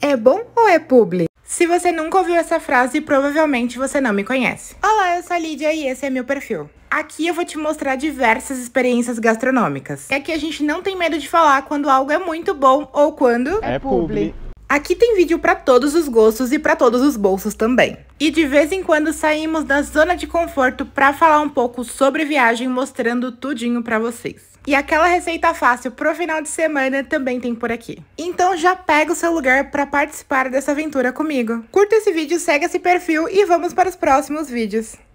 É bom ou é publi? Se você nunca ouviu essa frase, provavelmente você não me conhece. Olá, eu sou a Lídia e esse é meu perfil. Aqui eu vou te mostrar diversas experiências gastronômicas. É que a gente não tem medo de falar quando algo é muito bom ou quando é, é publi. Aqui tem vídeo para todos os gostos e para todos os bolsos também. E de vez em quando saímos da zona de conforto para falar um pouco sobre viagem, mostrando tudinho para vocês. E aquela receita fácil pro final de semana também tem por aqui. Então já pega o seu lugar para participar dessa aventura comigo. Curta esse vídeo, segue esse perfil e vamos para os próximos vídeos.